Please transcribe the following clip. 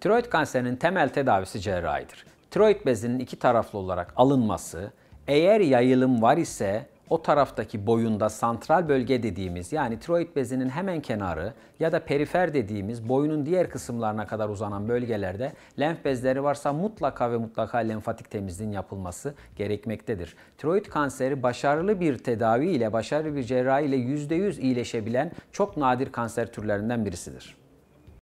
Tiroid kanserinin temel tedavisi cerrahidir. Tiroid bezinin iki taraflı olarak alınması, eğer yayılım var ise o taraftaki boyunda santral bölge dediğimiz yani tiroid bezinin hemen kenarı ya da perifer dediğimiz boyunun diğer kısımlarına kadar uzanan bölgelerde lenf bezleri varsa mutlaka ve mutlaka lenfatik temizliğin yapılması gerekmektedir. Tiroid kanseri başarılı bir tedavi ile başarılı bir cerrahi ile %100 iyileşebilen çok nadir kanser türlerinden birisidir.